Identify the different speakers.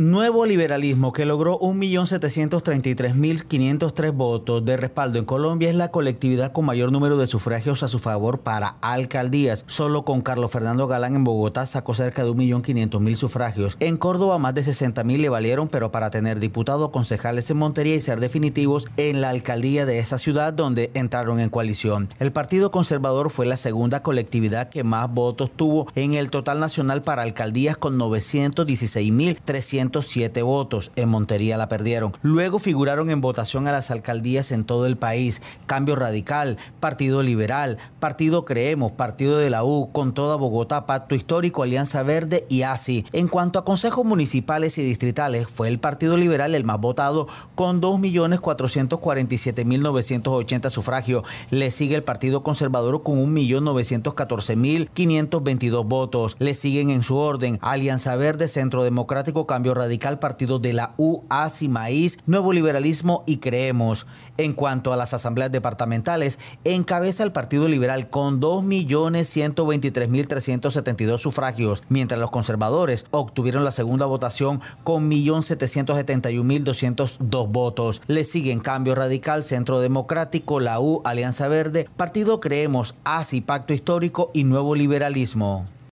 Speaker 1: nuevo liberalismo que logró 1.733.503 votos de respaldo en Colombia es la colectividad con mayor número de sufragios a su favor para alcaldías. Solo con Carlos Fernando Galán en Bogotá sacó cerca de 1.500.000 sufragios. En Córdoba más de 60.000 le valieron, pero para tener diputados, concejales en Montería y ser definitivos en la alcaldía de esa ciudad donde entraron en coalición. El Partido Conservador fue la segunda colectividad que más votos tuvo en el total nacional para alcaldías con 916.300 507 votos. En Montería la perdieron. Luego figuraron en votación a las alcaldías en todo el país. Cambio Radical, Partido Liberal, Partido Creemos, Partido de la U, con toda Bogotá, Pacto Histórico, Alianza Verde y ASI. En cuanto a consejos municipales y distritales, fue el Partido Liberal el más votado con 2.447.980 sufragios. Le sigue el Partido Conservador con 1.914.522 votos. Le siguen en su orden Alianza Verde, Centro Democrático, Cambio Radical, Partido de la U, ASI, Maíz, Nuevo Liberalismo y Creemos. En cuanto a las asambleas departamentales, encabeza el Partido Liberal con 2.123.372 sufragios, mientras los conservadores obtuvieron la segunda votación con 1.771.202 votos. Le siguen Cambio Radical, Centro Democrático, la U, Alianza Verde, Partido Creemos, ASI, Pacto Histórico y Nuevo Liberalismo.